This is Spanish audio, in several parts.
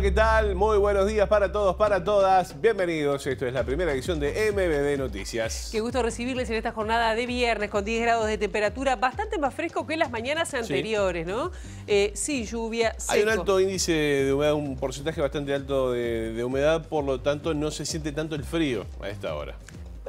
¿qué tal? Muy buenos días para todos, para todas. Bienvenidos. Esto es la primera edición de MBD Noticias. Qué gusto recibirles en esta jornada de viernes con 10 grados de temperatura, bastante más fresco que las mañanas anteriores, ¿no? Eh, sí, lluvia, seco. Hay un alto índice de humedad, un porcentaje bastante alto de humedad, por lo tanto no se siente tanto el frío a esta hora.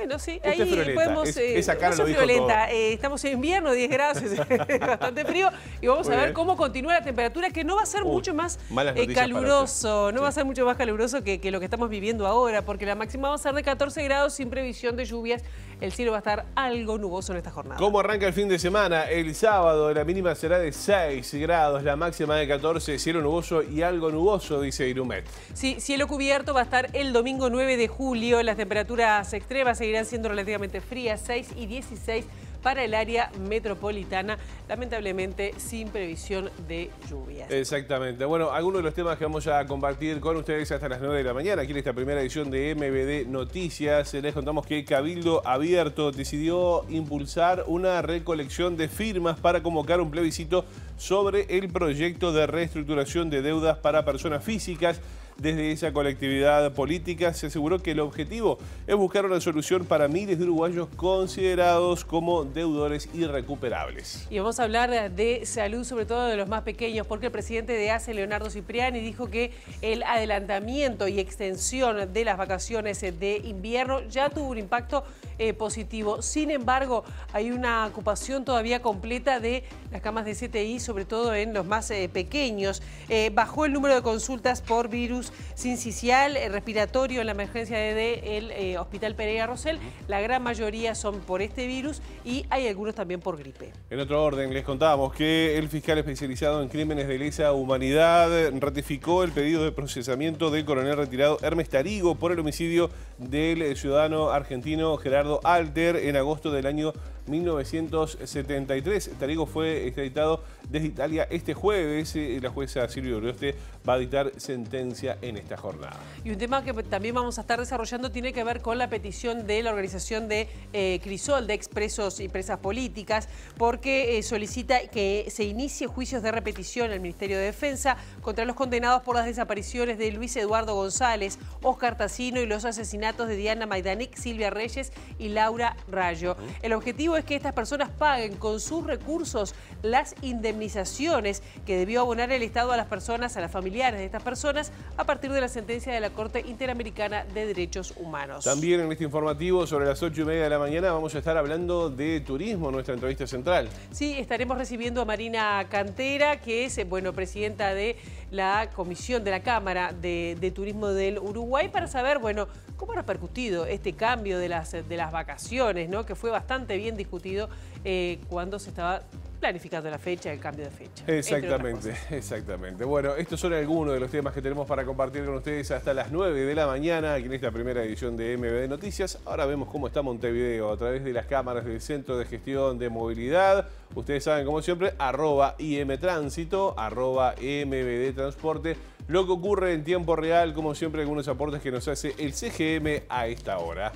Bueno, sí, ahí podemos... eh, esa cara lo eh, estamos en invierno, 10 grados, bastante frío. Y vamos a ver cómo continúa la temperatura, que no va a ser uh, mucho más eh, caluroso. No va a ser mucho más caluroso que, que, lo que estamos viviendo ahora, porque la máxima va a ser de 14 grados sin previsión de lluvias el cielo va a estar algo nuboso en esta jornada. ¿Cómo arranca el fin de semana? El sábado la mínima será de 6 grados, la máxima de 14, cielo nuboso y algo nuboso, dice Irumet. Sí, cielo cubierto va a estar el domingo 9 de julio. Las temperaturas extremas seguirán siendo relativamente frías, 6 y 16 para el área metropolitana, lamentablemente sin previsión de lluvias. Exactamente. Bueno, algunos de los temas que vamos a compartir con ustedes hasta las 9 de la mañana, aquí en esta primera edición de MBD Noticias, les contamos que Cabildo Abierto decidió impulsar una recolección de firmas para convocar un plebiscito sobre el proyecto de reestructuración de deudas para personas físicas desde esa colectividad política se aseguró que el objetivo es buscar una solución para miles de uruguayos considerados como deudores irrecuperables. Y vamos a hablar de salud, sobre todo de los más pequeños, porque el presidente de ACE, Leonardo Cipriani, dijo que el adelantamiento y extensión de las vacaciones de invierno ya tuvo un impacto eh, positivo. Sin embargo, hay una ocupación todavía completa de las camas de CTI, sobre todo en los más eh, pequeños. Eh, bajó el número de consultas por virus sincicial, respiratorio en la emergencia de el Hospital Pereira Rosel. La gran mayoría son por este virus y hay algunos también por gripe. En otro orden, les contábamos que el fiscal especializado en crímenes de lesa humanidad ratificó el pedido de procesamiento del coronel retirado Hermes Tarigo por el homicidio del ciudadano argentino Gerardo Alder en agosto del año 1973. Tarigo este fue extraditado desde Italia este jueves. Eh, la jueza Silvia Urioste va a dictar sentencia en esta jornada. Y un tema que también vamos a estar desarrollando tiene que ver con la petición de la organización de eh, Crisol, de expresos y presas políticas, porque eh, solicita que se inicie juicios de repetición en el Ministerio de Defensa contra los condenados por las desapariciones de Luis Eduardo González, Oscar Tacino y los asesinatos de Diana Maidanik, Silvia Reyes y Laura Rayo. El objetivo es que estas personas paguen con sus recursos las indemnizaciones que debió abonar el Estado a las personas, a las familiares de estas personas, a partir de la sentencia de la Corte Interamericana de Derechos Humanos. También en este informativo, sobre las 8 y media de la mañana, vamos a estar hablando de turismo, nuestra entrevista central. Sí, estaremos recibiendo a Marina Cantera, que es, eh, bueno, presidenta de la Comisión de la Cámara de, Turismo del Uruguay, para saber, bueno, cómo ha repercutido este cambio de las, de las vacaciones, ¿no? Que fue bastante bien discutido eh, cuando se estaba planificando la fecha, el cambio de fecha. Exactamente, exactamente. Bueno, estos son algunos de los temas que tenemos para compartir con ustedes hasta las 9 de la mañana aquí en esta primera edición de MBD Noticias. Ahora vemos cómo está Montevideo a través de las cámaras del Centro de Gestión de Movilidad. Ustedes saben, como siempre, arroba IMTránsito, arroba MBD Transporte. Lo que ocurre en tiempo real, como siempre, algunos aportes que nos hace el CGM a esta hora.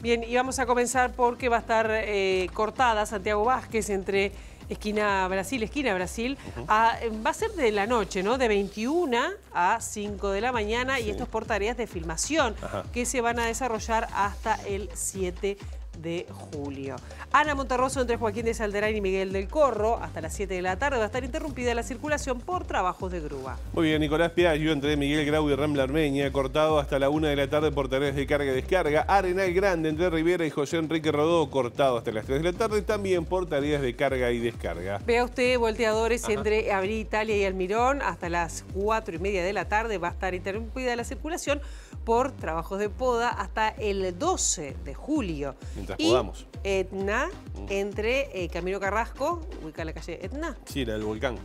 Bien, y vamos a comenzar porque va a estar eh, cortada Santiago Vázquez entre esquina Brasil, esquina Brasil. va a ser de la noche, ¿no? De 21 a 5 de la mañana y esto es por tareas de filmación que se van a desarrollar hasta el 7 de de julio. Ana Monterroso entre Joaquín de Salderán y Miguel del Corro hasta las 7 de la tarde va a estar interrumpida la circulación por trabajos de grúa. Muy bien, Nicolás Piaggio entre Miguel Grau y Rambla Armeña, cortado hasta la 1 de la tarde por tareas de carga y descarga. Arenal Grande entre Riviera y José Enrique Rodó, cortado hasta las 3 de la tarde también por tareas de carga y descarga. Vea usted, volteadores entre Abril Italia y Almirón hasta las 4 y media de la tarde va a estar interrumpida la circulación por trabajos de poda hasta el 12 de julio. Mientras podamos. Etna, mm. entre eh, Camino Carrasco, ubica la calle Etna. Sí, la del volcán.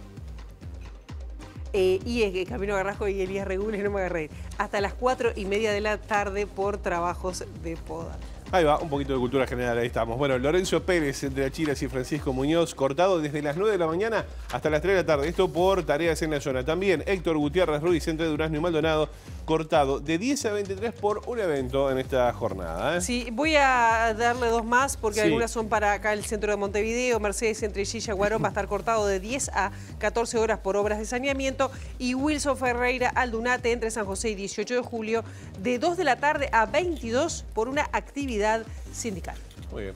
Eh, y es que Camino Garrajo y Elías Regules, no me agarré, hasta las 4 y media de la tarde por trabajos de poda. Ahí va, un poquito de cultura general, ahí estamos. Bueno, Lorenzo Pérez entre Chilas y Francisco Muñoz, cortado desde las 9 de la mañana hasta las 3 de la tarde. Esto por tareas en la zona. También Héctor Gutiérrez Ruiz entre Durazno y Maldonado, cortado de 10 a 23 por un evento en esta jornada. ¿eh? Sí, voy a darle dos más porque algunas son para acá el centro de Montevideo. Mercedes entre Gilla y Guarón va a estar cortado de 10 a 14 horas por obras de saneamiento y Wilson Ferreira Aldunate entre San José y 18 de julio de 2 de la tarde a 22 por una actividad sindical. Muy bien.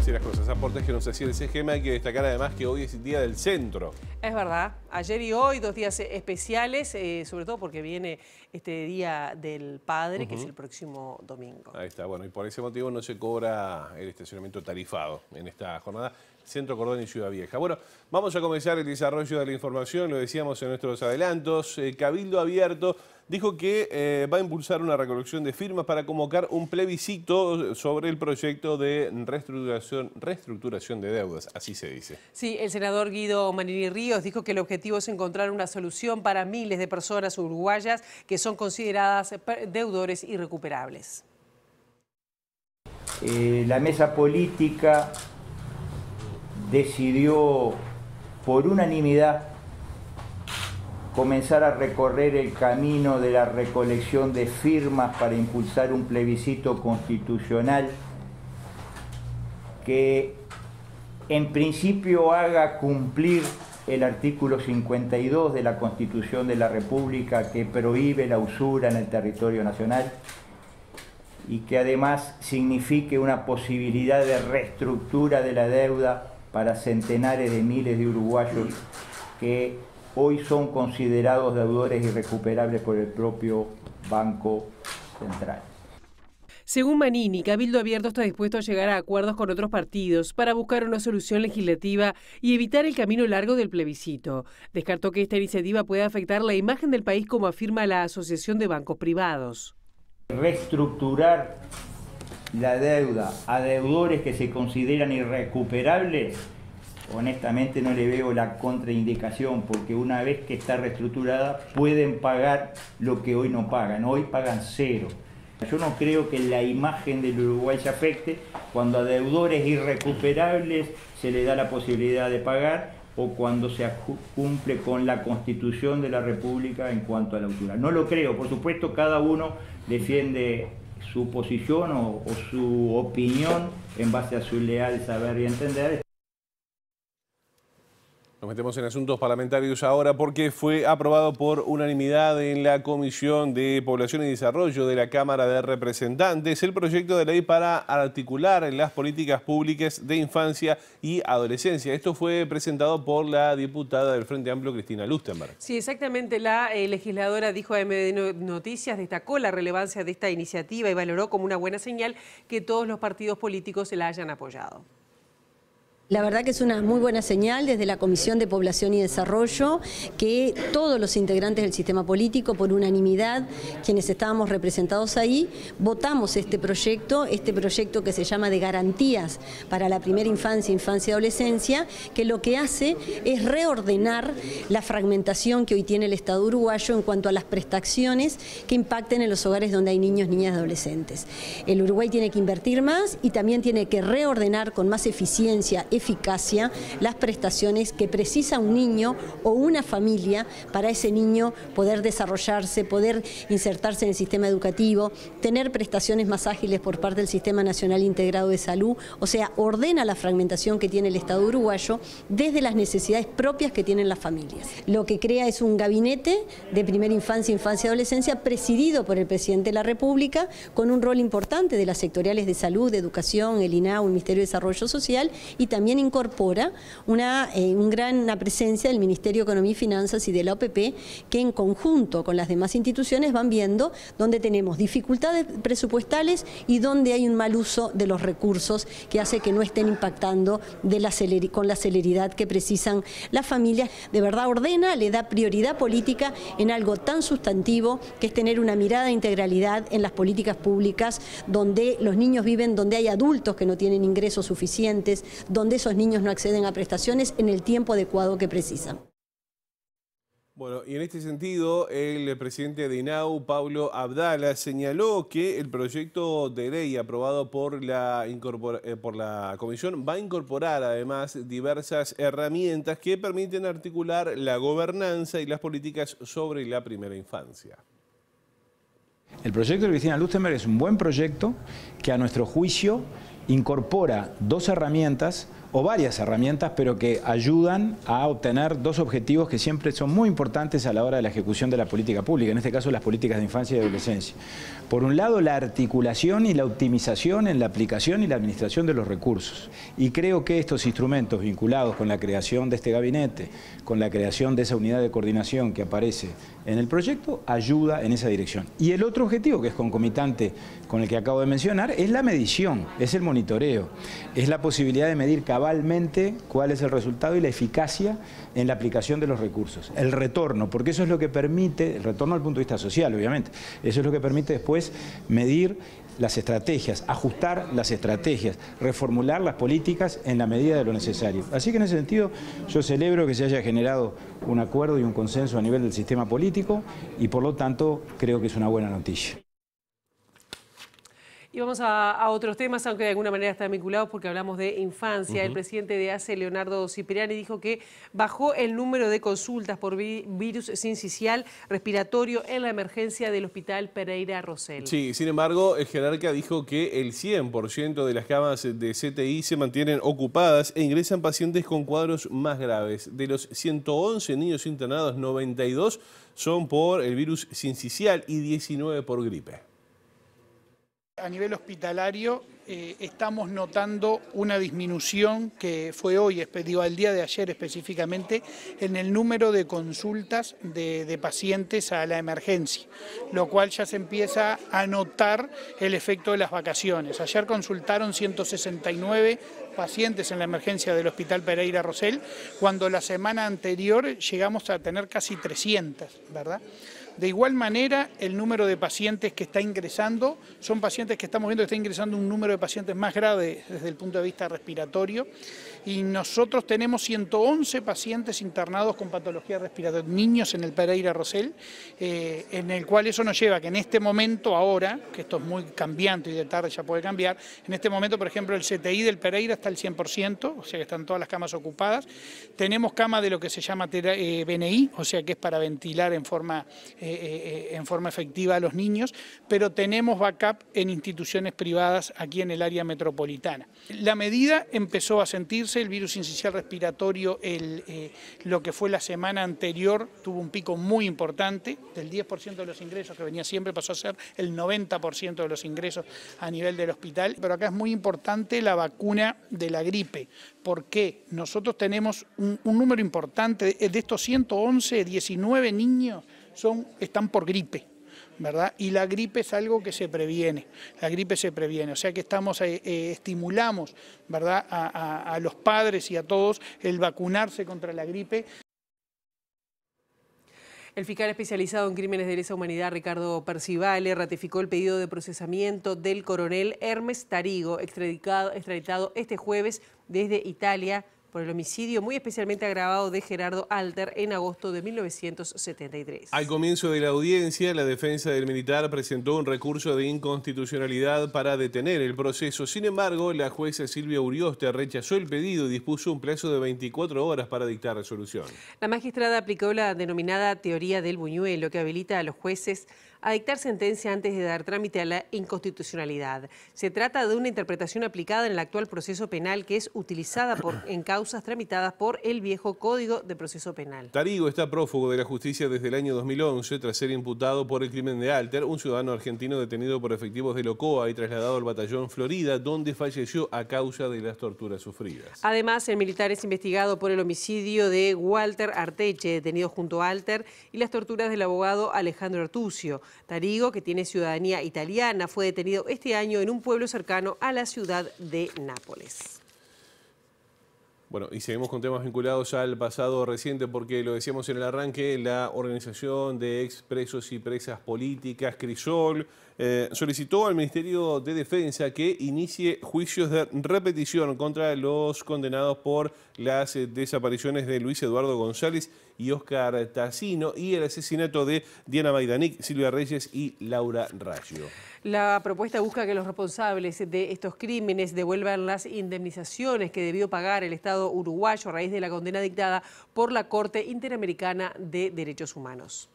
Así las cosas, aportes que nos hacía ese esquema. hay que destacar además que hoy es el Día del Centro. Es verdad, ayer y hoy dos días especiales, eh, sobre todo porque viene este Día del Padre, que es el próximo domingo. Ahí está, bueno, y por ese motivo no se cobra el estacionamiento tarifado en esta jornada. Centro Cordón y Ciudad Vieja. Bueno, vamos a comenzar el desarrollo de la información, lo decíamos en nuestros adelantos. Eh, Cabildo Abierto dijo que eh, va a impulsar una recolección de firmas para convocar un plebiscito sobre el proyecto de reestructuración, de deudas, así se dice. Sí, el senador Guido Manini Ríos dijo que el objetivo es encontrar una solución para miles de personas uruguayas que son consideradas deudores irrecuperables. Eh, la mesa política decidió por unanimidad comenzar a recorrer el camino de la recolección de firmas para impulsar un plebiscito constitucional que en principio haga cumplir el artículo 52 de la Constitución de la República que prohíbe la usura en el territorio nacional y que además signifique una posibilidad de reestructura de la deuda para centenares de miles de uruguayos que hoy son considerados deudores irrecuperables por el propio Banco Central. Según Manini, Cabildo Abierto está dispuesto a llegar a acuerdos con otros partidos para buscar una solución legislativa y evitar el camino largo del plebiscito. Descartó que esta iniciativa pueda afectar la imagen del país como afirma la Asociación de Bancos Privados. Reestructurar la deuda a deudores que se consideran irrecuperables, honestamente no le veo la contraindicación, porque una vez que está reestructurada pueden pagar lo que hoy no pagan, hoy pagan cero. Yo no creo que la imagen del Uruguay se afecte cuando a deudores irrecuperables se le da la posibilidad de pagar o cuando se cumple con la constitución de la República en cuanto a la altura. No lo creo, por supuesto cada uno defiende su posición o, su opinión en base a su leal saber y entender. Nos metemos en asuntos parlamentarios ahora porque fue aprobado por unanimidad en la Comisión de Población y Desarrollo de la Cámara de Representantes el proyecto de ley para articular las políticas públicas de infancia y adolescencia. Esto fue presentado por la diputada del Frente Amplio, Cristina Lustenberg. Sí, exactamente. La eh, legisladora dijo a MD Noticias, destacó la relevancia de esta iniciativa y valoró como una buena señal que todos los partidos políticos se la hayan apoyado. La verdad que es una muy buena señal desde la Comisión de Población y Desarrollo que todos los integrantes del sistema político, por unanimidad, quienes estábamos representados ahí, votamos este proyecto, este proyecto que se llama de garantías para la primera infancia, infancia y adolescencia, que lo que hace es reordenar la fragmentación que hoy tiene el Estado uruguayo en cuanto a las prestaciones que impacten en los hogares donde hay niños, niñas y adolescentes. El Uruguay tiene que invertir más y también tiene que reordenar con más eficiencia eficacia las prestaciones que precisa un niño o una familia para ese niño poder desarrollarse, poder insertarse en el sistema educativo, tener prestaciones más ágiles por parte del Sistema Nacional Integrado de Salud, o sea, ordena la fragmentación que tiene el Estado uruguayo desde las necesidades propias que tienen las familias. Lo que crea es un gabinete de primera infancia, infancia y adolescencia presidido por el presidente de la República con un rol importante de las sectoriales de salud, de educación, el INAU, el Ministerio de Desarrollo Social y también también incorpora una, eh, un gran, presencia del Ministerio de Economía y Finanzas y de la OPP, que en conjunto con las demás instituciones van viendo dónde tenemos dificultades presupuestales y dónde hay un mal uso de los recursos que hace que no estén impactando con la celeridad que precisan las familias. De verdad ordena, le da prioridad política en algo tan sustantivo que es tener una mirada de integralidad en las políticas públicas donde los niños viven, donde hay adultos que no tienen ingresos suficientes, donde esos niños no acceden a prestaciones en el tiempo adecuado que precisan. Bueno, y en este sentido, el presidente de INAU, Pablo Abdala, señaló que el proyecto de ley aprobado por la, eh, Comisión va a incorporar además diversas herramientas que permiten articular la gobernanza y las políticas sobre la primera infancia. El proyecto de Cristina Lústenberg es un buen proyecto que a nuestro juicio incorpora dos herramientas o varias herramientas, pero que ayudan a obtener dos objetivos que siempre son muy importantes a la hora de la ejecución de la política pública, en este caso las políticas de infancia y adolescencia. Por un lado, la articulación y la optimización en la aplicación y la administración de los recursos. Y creo que estos instrumentos vinculados con la creación de este gabinete, con la creación de esa unidad de coordinación que aparece en el proyecto ayuda en esa dirección. Y el otro objetivo, que es concomitante con el que acabo de mencionar, es la medición, es el monitoreo, es la posibilidad de medir cabalmente cuál es el resultado y la eficacia en la aplicación de los recursos. El retorno, porque eso es lo que permite, el retorno al punto de vista social, obviamente, eso es lo que permite después medir las estrategias, ajustar las estrategias, reformular las políticas en la medida de lo necesario. Así que en ese sentido yo celebro que se haya generado un acuerdo y un consenso a nivel del sistema político y por lo tanto creo que es una buena noticia. Y vamos a, otros temas, aunque de alguna manera están vinculados porque hablamos de infancia. El presidente de ACE, Leonardo Cipriani, dijo que bajó el número de consultas por virus sincicial respiratorio en la emergencia del hospital Pereira Rosel. Sí, sin embargo, el jerarca dijo que el 100% de las camas de CTI se mantienen ocupadas e ingresan pacientes con cuadros más graves. De los 111 niños internados, 92 son por el virus sincicial y 19 por gripe. A nivel hospitalario eh, estamos notando una disminución que fue hoy, digo, al día de ayer específicamente, en el número de consultas de, de, pacientes a la emergencia, lo cual ya se empieza a notar el efecto de las vacaciones. Ayer consultaron 169 pacientes en la emergencia del Hospital Pereira Rosell, cuando la semana anterior llegamos a tener casi 300, ¿verdad? De igual manera, el número de pacientes que está ingresando, son pacientes que estamos viendo que está ingresando un número de pacientes más grave desde el punto de vista respiratorio y nosotros tenemos 111 pacientes internados con patología respiratoria, niños en el Pereira Rosell, eh, en el cual eso nos lleva a que en este momento, ahora, que esto es muy cambiante y de tarde ya puede cambiar, en este momento, por ejemplo, el CTI del Pereira está al 100%, o sea que están todas las camas ocupadas, tenemos cama de lo que se llama eh, BNI, o sea que es para ventilar en forma, eh, en forma efectiva a los niños, pero tenemos backup en instituciones privadas aquí en el área metropolitana. La medida empezó a sentirse el virus incisional respiratorio, eh, lo que fue la semana anterior, tuvo un pico muy importante, del 10% de los ingresos que venía siempre pasó a ser el 90% de los ingresos a nivel del hospital. Pero acá es muy importante la vacuna de la gripe, porque nosotros tenemos un, número importante, eh, de estos 111, 19 niños son, están por gripe. Y la gripe es algo que se previene, la gripe se previene, o sea que estamos, eh, eh, estimulamos, ¿verdad?, a, los padres y a todos el vacunarse contra la gripe. El fiscal especializado en crímenes de lesa humanidad, Ricardo Percivale, ratificó el pedido de procesamiento del coronel Hermes Tarigo, extraditado este jueves desde Italia por el homicidio muy especialmente agravado de Gerardo Alter en agosto de 1973. Al comienzo de la audiencia, la defensa del militar presentó un recurso de inconstitucionalidad para detener el proceso. Sin embargo, la jueza Silvia Urioste rechazó el pedido y dispuso un plazo de 24 horas para dictar resolución. La magistrada aplicó la denominada teoría del buñuelo que habilita a los jueces a dictar sentencia antes de dar trámite a la inconstitucionalidad. Se trata de una interpretación aplicada en el actual proceso penal que es utilizada en causas tramitadas por el viejo Código de Proceso Penal. Tarigo está prófugo de la justicia desde el año 2011 tras ser imputado por el crimen de Alter, un ciudadano argentino detenido por efectivos de Locoa y trasladado al batallón Florida, donde falleció a causa de las torturas sufridas. Además, el militar es investigado por el homicidio de Walter Arteche, detenido junto a Alter, y las torturas del abogado Alejandro Artucio. Tarigo, que tiene ciudadanía italiana, fue detenido este año en un pueblo cercano a la ciudad de Nápoles. Bueno, y seguimos con temas vinculados al pasado reciente, porque lo decíamos en el arranque, la organización de expresos y presas políticas, Crisol, eh, solicitó al Ministerio de Defensa que inicie juicios de repetición contra los condenados por las eh, desapariciones de Luis Eduardo González y Oscar Tassino y el asesinato de Diana Maidanik, Silvia Reyes y Laura Raggio. La propuesta busca que los responsables de estos crímenes devuelvan las indemnizaciones que debió pagar el Estado uruguayo a raíz de la condena dictada por la Corte Interamericana de Derechos Humanos.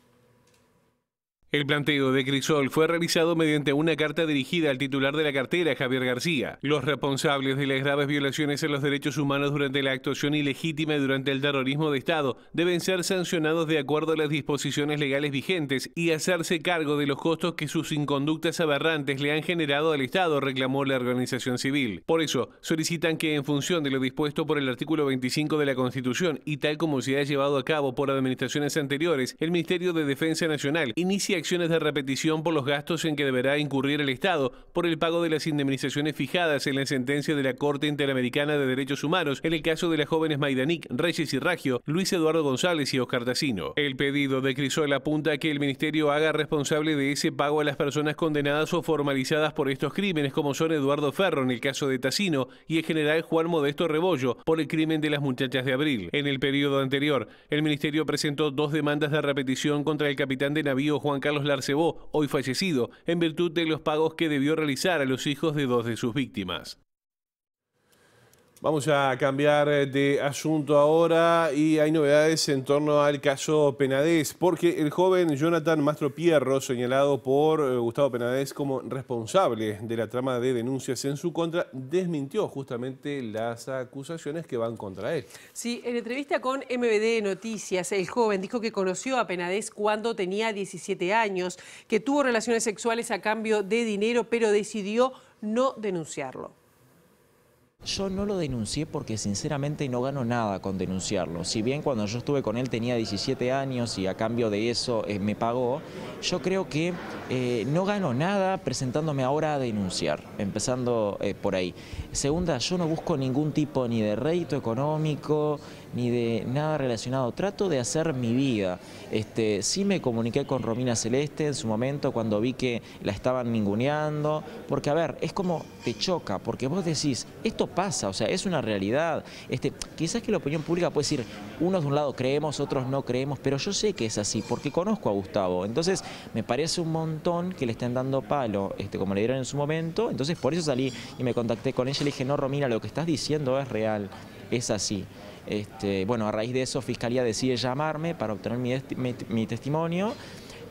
El planteo de Crisol fue realizado mediante una carta dirigida al titular de la cartera, Javier García. Los responsables de las graves violaciones a los derechos humanos durante la actuación ilegítima y durante el terrorismo de Estado deben ser sancionados de acuerdo a las disposiciones legales vigentes y hacerse cargo de los costos que sus inconductas aberrantes le han generado al Estado, reclamó la organización civil. Por eso, solicitan que en función de lo dispuesto por el artículo 25 de la Constitución y tal como se ha llevado a cabo por administraciones anteriores, el Ministerio de Defensa Nacional inicia de repetición por los gastos en que deberá incurrir el Estado por el pago de las indemnizaciones fijadas en la sentencia de la Corte Interamericana de Derechos Humanos en el caso de las jóvenes Maidanik, Reyes y Raggio, Luis Eduardo González y Oscar Tacino. El pedido de Crisol apunta a que el Ministerio haga responsable de ese pago a las personas condenadas o formalizadas por estos crímenes, como son Eduardo Ferro en el caso de Tacino y el general Juan Modesto Rebollo por el crimen de las muchachas de abril. En el periodo anterior, el Ministerio presentó dos demandas de repetición contra el capitán de navío Juan Carlos Carlos Larcebó, hoy fallecido, en virtud de los pagos que debió realizar a los hijos de dos de sus víctimas. Vamos a cambiar eh, de asunto ahora y hay novedades en torno al caso Penades, porque el joven Jonathan Mastro Pierro, señalado por eh, Gustavo Penades como responsable de la trama de denuncias en su contra, desmintió justamente las acusaciones que van contra él. Sí, en entrevista con MBD Noticias, el joven dijo que conoció a Penades cuando tenía 17 años, que tuvo relaciones sexuales a cambio de dinero, pero decidió no denunciarlo. Yo no lo denuncié porque sinceramente no gano nada con denunciarlo. Si bien cuando yo estuve con él tenía 17 años y a cambio de eso eh, me pagó, yo creo que eh, no gano nada presentándome ahora a denunciar, empezando eh, por ahí. Segunda, yo no busco ningún tipo ni de rédito económico, ni de nada relacionado. Trato de hacer mi vida. Este, sí me comuniqué con Romina Celeste en su momento cuando vi que la estaban ninguneando, porque a ver, es como te choca, porque vos decís, esto pasa, o sea, es una realidad. Este, quizás que la opinión pública puede decir, unos de un lado creemos, otros no creemos, pero yo sé que es así, porque conozco a Gustavo. Entonces, me parece un montón que le estén dando palo, este, como le dieron en su momento. Entonces, por eso salí y me contacté con ella y le dije, no, Romina, lo que estás diciendo es real, es así. Este, bueno, a raíz de eso, Fiscalía decide llamarme para obtener mi, testimonio.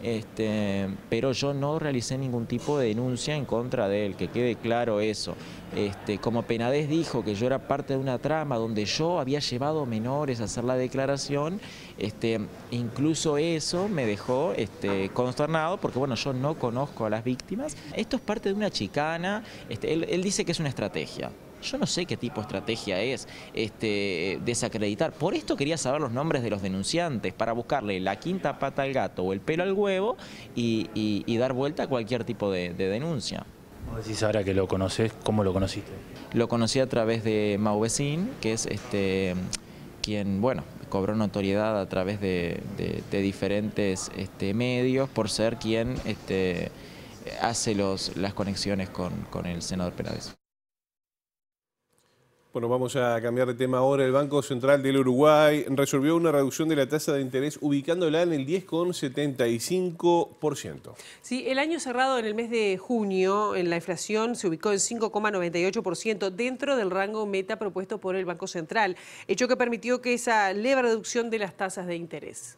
Este, pero yo no realicé ningún tipo de denuncia en contra de él, que quede claro eso. Este, como Penades dijo que yo era parte de una trama donde yo había llevado menores a hacer la declaración, incluso eso me dejó consternado porque bueno, yo no conozco a las víctimas. Esto es parte de una chicana, él dice que es una estrategia. Yo no sé qué tipo de estrategia es este, desacreditar. Por esto quería saber los nombres de los denunciantes, para buscarle la quinta pata al gato o el pelo al huevo y, dar vuelta a cualquier tipo de, denuncia. Vos decís ahora que lo conoces, ¿cómo lo conociste? Lo conocí a través de Mau que es este quien, bueno, cobró notoriedad a través de, diferentes este, medios por ser quien este, hace las conexiones con, el senador Pérez. Bueno, vamos a cambiar de tema ahora. El Banco Central del Uruguay resolvió una reducción de la tasa de interés ubicándola en el 10,75%. Sí, el año cerrado en el mes de junio, en la inflación se ubicó en 5,98% dentro del rango meta propuesto por el Banco Central, hecho que permitió que esa leve reducción de las tasas de interés.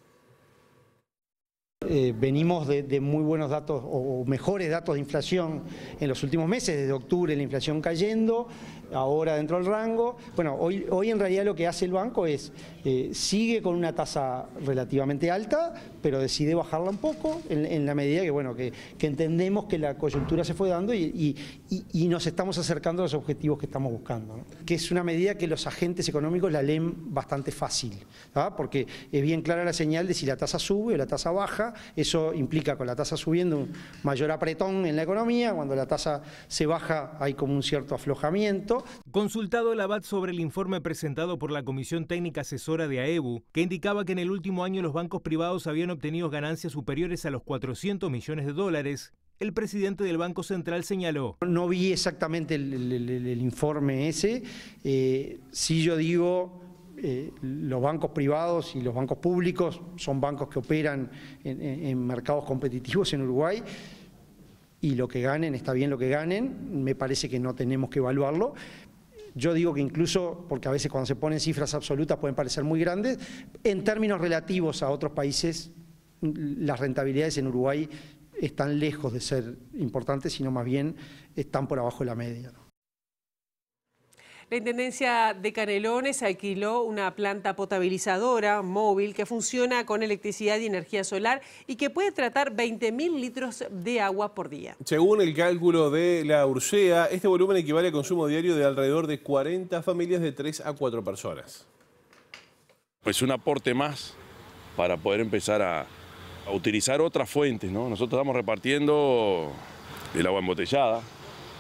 Eh, venimos de, muy buenos datos o mejores datos de inflación en los últimos meses, desde octubre la inflación cayendo, ahora dentro del rango. Bueno, hoy, hoy en realidad lo que hace el banco es, eh, sigue con una tasa relativamente alta, pero decide bajarla un poco en, la medida que, bueno, que, entendemos que la coyuntura se fue dando y, nos estamos acercando a los objetivos que estamos buscando. Que es una medida que los agentes económicos la leen bastante fácil, porque es bien clara la señal de si la tasa sube o la tasa baja, eso implica con la tasa subiendo un mayor apretón en la economía, cuando la tasa se baja hay como un cierto aflojamiento, Consultado el abad sobre el informe presentado por la Comisión Técnica Asesora de AEBU, que indicaba que en el último año los bancos privados habían obtenido ganancias superiores a los 400 millones de dólares, el presidente del Banco Central señaló. No vi exactamente el, informe ese, eh, si yo digo... Eh, los bancos privados y los bancos públicos son bancos que operan en mercados competitivos en Uruguay y lo que ganen, está bien lo que ganen, me parece que no tenemos que evaluarlo. Yo digo que incluso, porque a veces cuando se ponen cifras absolutas pueden parecer muy grandes, en términos relativos a otros países, las rentabilidades en Uruguay están lejos de ser importantes, sino más bien están por abajo de la media. La Intendencia de Canelones alquiló una planta potabilizadora móvil que funciona con electricidad y energía solar y que puede tratar 20.000 litros de agua por día. Según el cálculo de la Ursea, este volumen equivale a consumo diario de alrededor de 40 familias de 3 a 4 personas. Pues un aporte más para poder empezar a, a utilizar otras fuentes. ¿no? Nosotros estamos repartiendo el agua embotellada,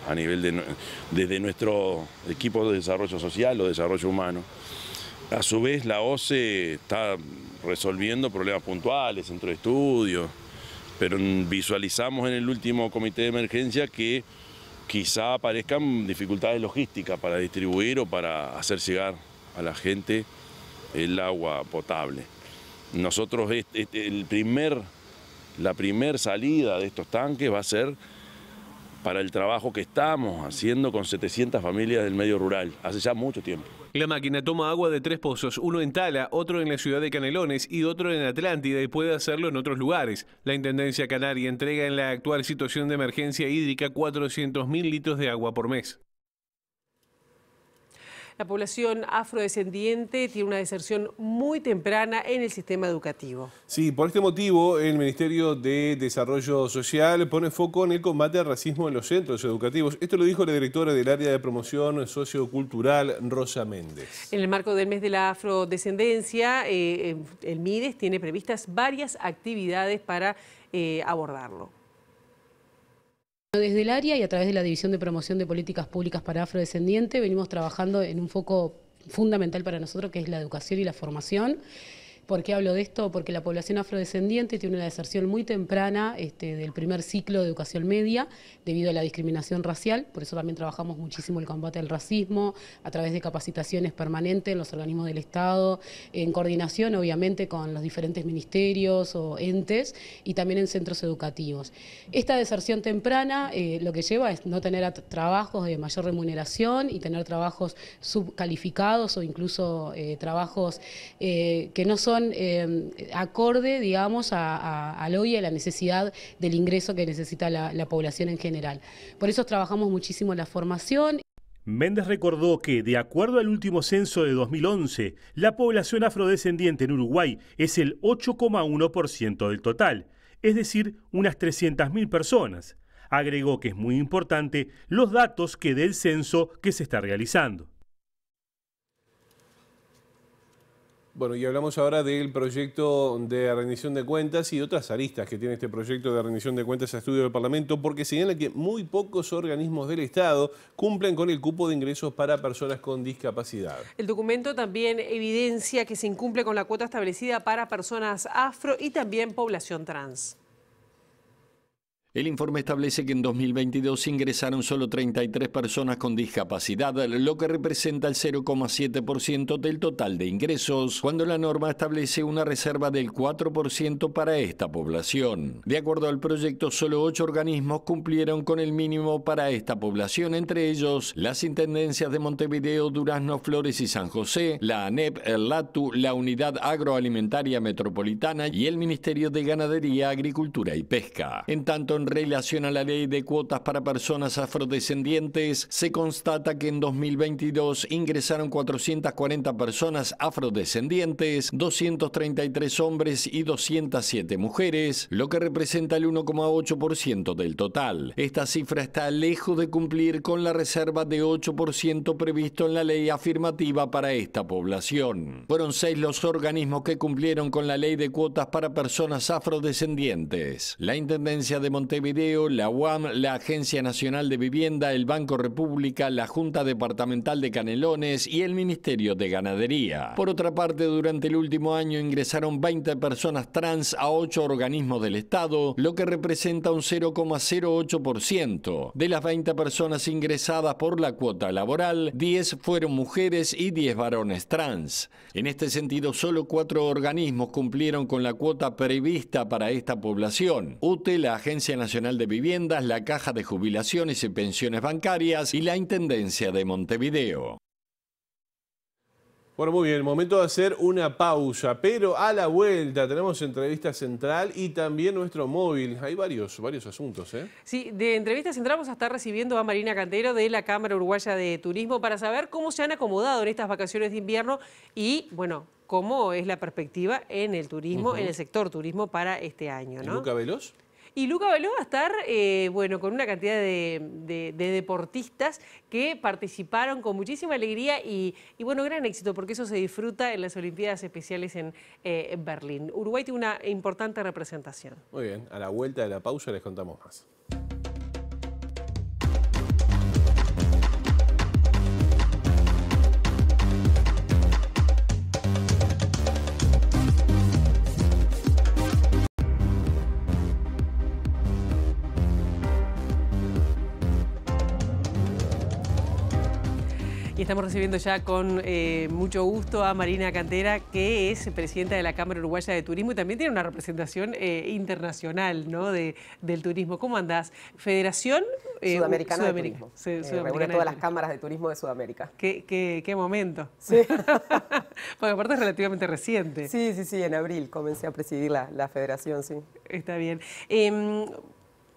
a nivel de, desde nuestro equipo de desarrollo social o desarrollo humano. A su vez, la OCE está resolviendo problemas puntuales, centro de estudio... pero visualizamos en el último comité de emergencia que quizá aparezcan dificultades logísticas para distribuir o para hacer llegar a la gente el agua potable. Nosotros, este, este, el primer, la primera salida de estos tanques va a ser para el trabajo que estamos haciendo con 700 familias del medio rural, hace ya mucho tiempo. La máquina toma agua de tres pozos, uno en Tala, otro en la ciudad de Canelones y otro en Atlántida y puede hacerlo en otros lugares. La Intendencia Canaria entrega en la actual situación de emergencia hídrica 400.000 litros de agua por mes. La población afrodescendiente tiene una deserción muy temprana en el sistema educativo. Sí, por este motivo el Ministerio de Desarrollo Social pone foco en el combate al racismo en los centros educativos. Esto lo dijo la directora del área de promoción sociocultural, Rosa Méndez. En el marco del mes de la afrodescendencia, eh, eh, el MIDES tiene previstas varias actividades para eh, abordarlo. Desde el área y a través de la División de Promoción de Políticas Públicas para Afrodescendiente venimos trabajando en un foco fundamental para nosotros que es la educación y la formación. ¿Por qué hablo de esto? Porque la población afrodescendiente tiene una deserción muy temprana este, del primer ciclo de educación media debido a la discriminación racial, por eso también trabajamos muchísimo el combate al racismo a través de capacitaciones permanentes en los organismos del Estado, en coordinación obviamente con los diferentes ministerios o entes y también en centros educativos. Esta deserción temprana eh, lo que lleva es no tener trabajos de mayor remuneración y tener trabajos subcalificados o incluso eh, trabajos eh, que no son eh, acorde, digamos, a, al hoy y a la necesidad del ingreso que necesita la, población en general. Por eso trabajamos muchísimo la formación. Méndez recordó que, de acuerdo al último censo de 2011, la población afrodescendiente en Uruguay es el 8,1% del total, es decir, unas 300.000 personas. Agregó que es muy importante los datos que dé el censo que se está realizando. Bueno, y hablamos ahora del proyecto de rendición de cuentas y otras aristas que tiene este proyecto de rendición de cuentas a estudio del Parlamento, porque señala que muy pocos organismos del Estado cumplen con el cupo de ingresos para personas con discapacidad. El documento también evidencia que se incumple con la cuota establecida para personas afro y también población trans. El informe establece que en 2022 ingresaron solo 33 personas con discapacidad, lo que representa el 0,7% del total de ingresos, cuando la norma establece una reserva del 4% para esta población. De acuerdo al proyecto, solo 8 organismos cumplieron con el mínimo para esta población, entre ellos las intendencias de Montevideo, Durazno, Flores y San José, la ANEP, el LATU, la Unidad Agroalimentaria Metropolitana y el Ministerio de Ganadería, Agricultura y Pesca. En tanto, en relación a la ley de cuotas para personas afrodescendientes, se constata que en 2022 ingresaron 440 personas afrodescendientes, 233 hombres y 207 mujeres, lo que representa el 1,8% del total. Esta cifra está lejos de cumplir con la reserva de 8% previsto en la ley afirmativa para esta población. Fueron seis los organismos que cumplieron con la ley de cuotas para personas afrodescendientes. La Intendencia de Montevideo video, la UAM, la Agencia Nacional de Vivienda, el Banco República, la Junta Departamental de Canelones y el Ministerio de Ganadería. Por otra parte, durante el último año ingresaron 20 personas trans a 8 organismos del Estado, lo que representa un 0,08%. De las 20 personas ingresadas por la cuota laboral, 10 fueron mujeres y 10 varones trans. En este sentido, solo 4 organismos cumplieron con la cuota prevista para esta población. UTE, la Agencia Nacional Nacional de Viviendas, la Caja de Jubilaciones y Pensiones Bancarias y la Intendencia de Montevideo. Bueno, muy bien, el momento de hacer una pausa, pero a la vuelta tenemos entrevista central y también nuestro móvil. Hay varios, varios asuntos, ¿eh? Sí, de entrevista central vamos a estar recibiendo a Marina Cantero de la Cámara Uruguaya de Turismo para saber cómo se han acomodado en estas vacaciones de invierno y, bueno, cómo es la perspectiva en el turismo, en el sector turismo para este año, ¿no? Luca Veloz? Y Luca Való va a estar, eh, bueno, con una cantidad de, deportistas que participaron con muchísima alegría y, bueno, gran éxito, porque eso se disfruta en las Olimpiadas Especiales eh, en Berlín. Uruguay tiene una importante representación. Muy bien, a la vuelta de la pausa les contamos más. estamos recibiendo ya con eh, mucho gusto a Marina Cantera, que es presidenta de la Cámara Uruguaya de Turismo y también tiene una representación eh, internacional ¿no? de, del turismo. ¿Cómo andás? Federación eh, Sudamericana, de Turismo. Sí, todas las cámaras de turismo de Sudamérica. Qué, qué, momento. Sí. Porque aparte es relativamente reciente. Sí, sí, sí, en abril comencé a presidir la, la federación, sí. Está bien. Em,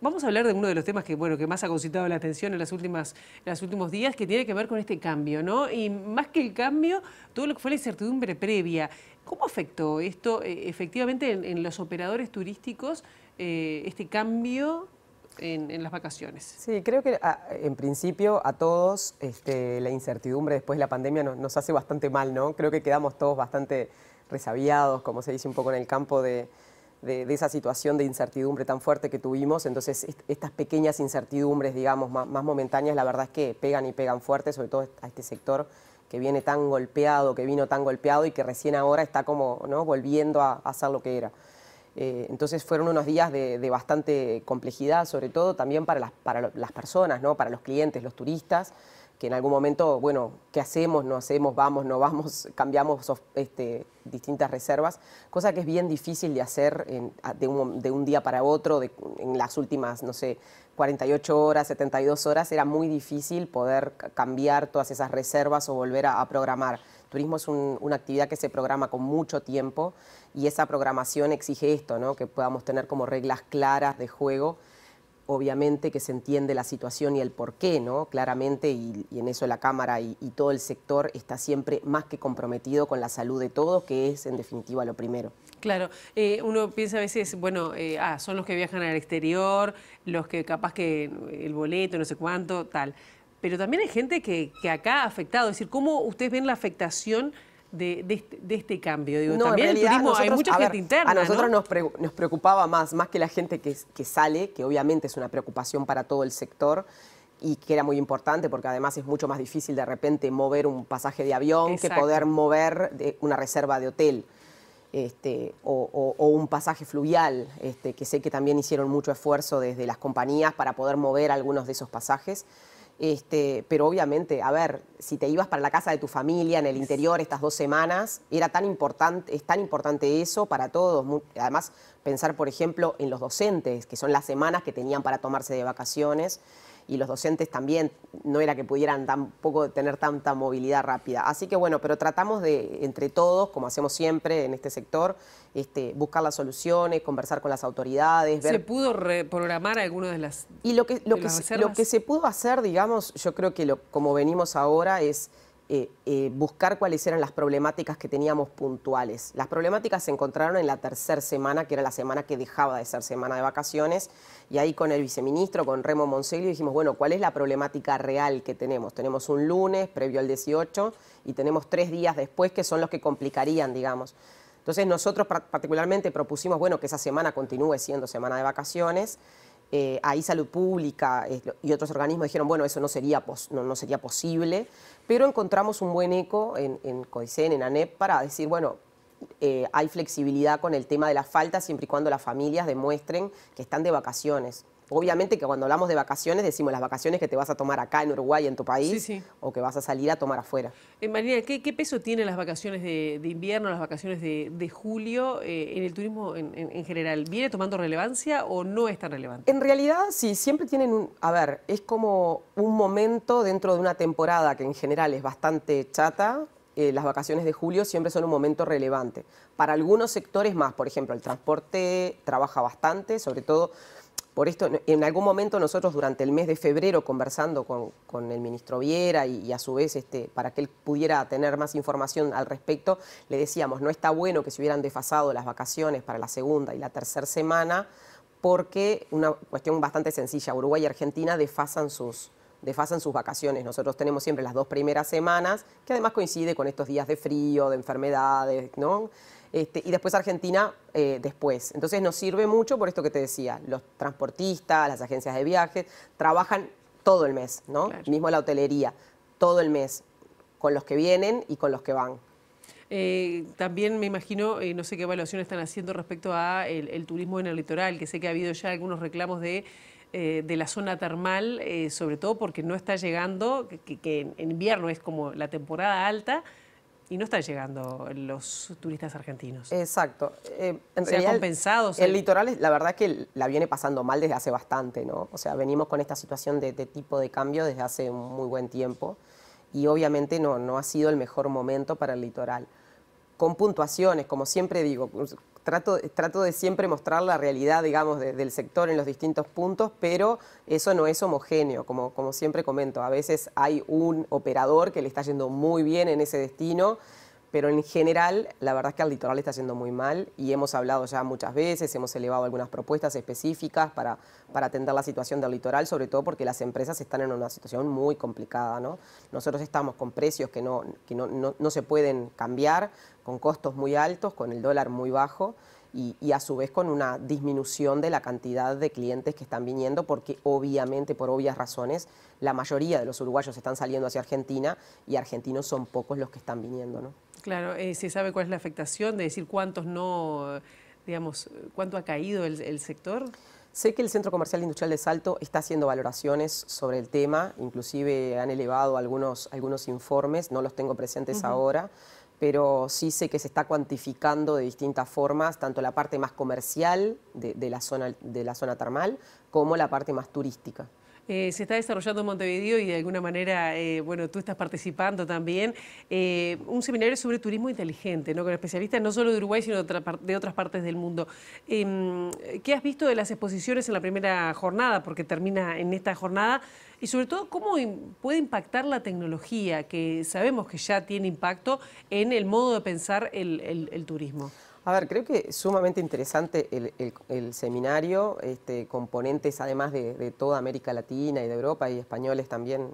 Vamos a hablar de uno de los temas que, bueno, que más ha concitado la atención en, las últimas, los últimos días, que tiene que ver con este cambio, ¿no? Y más que el cambio, todo lo que fue la incertidumbre previa. ¿Cómo afectó esto eh, efectivamente en, los operadores turísticos, eh, este cambio en, las vacaciones? Sí, creo que ah, en principio a todos este, la incertidumbre después de la pandemia nos hace bastante mal, ¿no? Creo que quedamos todos bastante resabiados, como se dice un poco en el campo de de, esa situación de incertidumbre tan fuerte que tuvimos. Entonces, estas pequeñas incertidumbres, digamos, más, momentáneas, la verdad es que pegan y pegan fuerte, sobre todo a este sector que viene tan golpeado, que vino tan golpeado y que recién ahora está como ¿no? volviendo a, a hacer lo que era. Eh, entonces fueron unos días de, bastante complejidad, sobre todo también para las, para las personas, ¿no? para los clientes, los turistas que en algún momento, bueno, ¿qué hacemos? ¿No hacemos? ¿Vamos? ¿No vamos? Cambiamos este, distintas reservas, cosa que es bien difícil de hacer de, un, día para otro, de, en las últimas, no sé, 48 horas, 72 horas, era muy difícil poder cambiar todas esas reservas o volver a, programar. Turismo es una actividad que se programa con mucho tiempo y esa programación exige esto, ¿no? que podamos tener como reglas claras de juego obviamente que se entiende la situación y el por qué, ¿no? Claramente, y, en eso la Cámara y, todo el sector está siempre más que comprometido con la salud de todos, que es en definitiva lo primero. Claro, eh, uno piensa a veces, bueno, eh, ah, son los que viajan al exterior, los que capaz que el boleto, no sé cuánto, tal. Pero también hay gente que, que acá ha afectado, es decir, ¿cómo ustedes ven la afectación? de, este, de este cambio? Digo, no, también hay mucha gente interna. A nosotros nos, preocupaba más, más que la gente que, sale, que obviamente es una preocupación para todo el sector y que era muy importante porque además es mucho más difícil de repente mover un pasaje de avión que poder mover de una reserva de hotel. Este, o, un pasaje fluvial, este, que sé que también hicieron mucho esfuerzo desde las compañías para poder mover algunos de esos pasajes. Este, pero obviamente, a ver, si te ibas para la casa de tu familia en el interior estas dos semanas, era tan importante, es tan importante eso para todos. Además, pensar, por ejemplo, en los docentes, que son las semanas que tenían para tomarse de vacaciones y los docentes también no era que pudieran tampoco tener tanta movilidad rápida. Así que bueno, pero tratamos de, entre todos, como hacemos siempre en este sector, este, buscar las soluciones, conversar con las autoridades. ¿Se pudo reprogramar alguna de las Y lo que, lo, que, se, lo que se pudo hacer, digamos, yo creo que lo, como venimos ahora es... Eh, eh, buscar cuáles eran las problemáticas que teníamos puntuales. Las problemáticas se encontraron en la tercera semana, que era la semana que dejaba de ser semana de vacaciones, y ahí con el viceministro, con Remo Monselio, dijimos, bueno, ¿cuál es la problemática real que tenemos? Tenemos un lunes previo al 18 y tenemos tres días después que son los que complicarían, digamos. Entonces nosotros particularmente propusimos, bueno, que esa semana continúe siendo semana de vacaciones, eh, hay ahí Salud Pública y otros organismos dijeron, bueno, eso no sería, no, sería posible, pero encontramos un buen eco en, en en ANEP, para decir, bueno, eh, hay flexibilidad con el tema de la falta siempre y cuando las familias demuestren que están de vacaciones. Obviamente que cuando hablamos de vacaciones decimos las vacaciones que te vas a tomar acá en Uruguay, en tu país, o que vas a salir a tomar afuera. En eh, María, ¿qué, peso tienen las vacaciones de, invierno, las vacaciones de, julio eh, en el turismo en, general? ¿Viene tomando relevancia o no es tan relevante? En realidad sí, siempre tienen un... A ver, es como un momento dentro de una temporada que en general es bastante chata. Eh, las vacaciones de julio siempre son un momento relevante. Para algunos sectores más, por ejemplo, el transporte trabaja bastante, sobre todo por esto, en algún momento nosotros durante el mes de febrero, conversando con, el ministro Viera y, a su vez este, para que él pudiera tener más información al respecto, le decíamos, no está bueno que se hubieran desfasado las vacaciones para la segunda y la tercera semana, porque una cuestión bastante sencilla, Uruguay y Argentina desfasan sus, desfasan sus vacaciones. Nosotros tenemos siempre las dos primeras semanas, que además coincide con estos días de frío, de enfermedades, ¿no? Este, y después Argentina eh, después. Entonces nos sirve mucho por esto que te decía, los transportistas, las agencias de viajes, trabajan todo el mes, ¿no? Mismo la hotelería, todo el mes, con los que vienen y con los que van. Eh, también me imagino, eh, no sé qué evaluación están haciendo respecto a el, turismo en el litoral, que sé que ha habido ya algunos reclamos de, la zona termal, sobre todo porque no está llegando, que en invierno es como la temporada alta, y no están llegando los turistas argentinos. Exacto. Eh, ¿Se compensado? El, litoral, la verdad es que la viene pasando mal desde hace bastante, ¿no? O sea, venimos con esta situación de, de tipo de cambio desde hace un muy buen tiempo y obviamente no, no ha sido el mejor momento para el litoral con puntuaciones, como siempre digo. Pues, trato, trato de siempre mostrar la realidad, digamos, del sector en los distintos puntos, pero eso no es homogéneo, como, como siempre comento. A veces hay un operador que le está yendo muy bien en ese destino pero en general la verdad es que el litoral está yendo muy mal y hemos hablado ya muchas veces, hemos elevado algunas propuestas específicas para, atender la situación del litoral, sobre todo porque las empresas están en una situación muy complicada. ¿no? Nosotros estamos con precios que, no, se pueden cambiar, con costos muy altos, con el dólar muy bajo. Y, y, a su vez con una disminución de la cantidad de clientes que están viniendo, porque obviamente, por obvias razones, la mayoría de los uruguayos están saliendo hacia Argentina y argentinos son pocos los que están viniendo. ¿no? Claro, eh, se sabe cuál es la afectación, de decir cuántos no, digamos, cuánto ha caído el, sector. Sé que el Centro Comercial Industrial de Salto está haciendo valoraciones sobre el tema, inclusive han elevado algunos, algunos informes, no los tengo presentes ahora, pero sí sé que se está cuantificando de distintas formas, tanto la parte más comercial de la zona termal como la parte más turística. Eh, se está desarrollando en Montevideo y de alguna manera, eh, bueno, tú estás participando también, eh, un seminario sobre turismo inteligente, ¿no? Con especialistas no solo de Uruguay, sino de, otras partes del mundo. Em, ¿Qué has visto de las exposiciones en la primera jornada? Porque termina en esta jornada. Y sobre todo, ¿cómo puede impactar la tecnología, que sabemos que ya tiene impacto, en el modo de pensar el turismo? A ver, creo que es sumamente interesante el, seminario, este, componentes además de, toda América Latina y de Europa y españoles también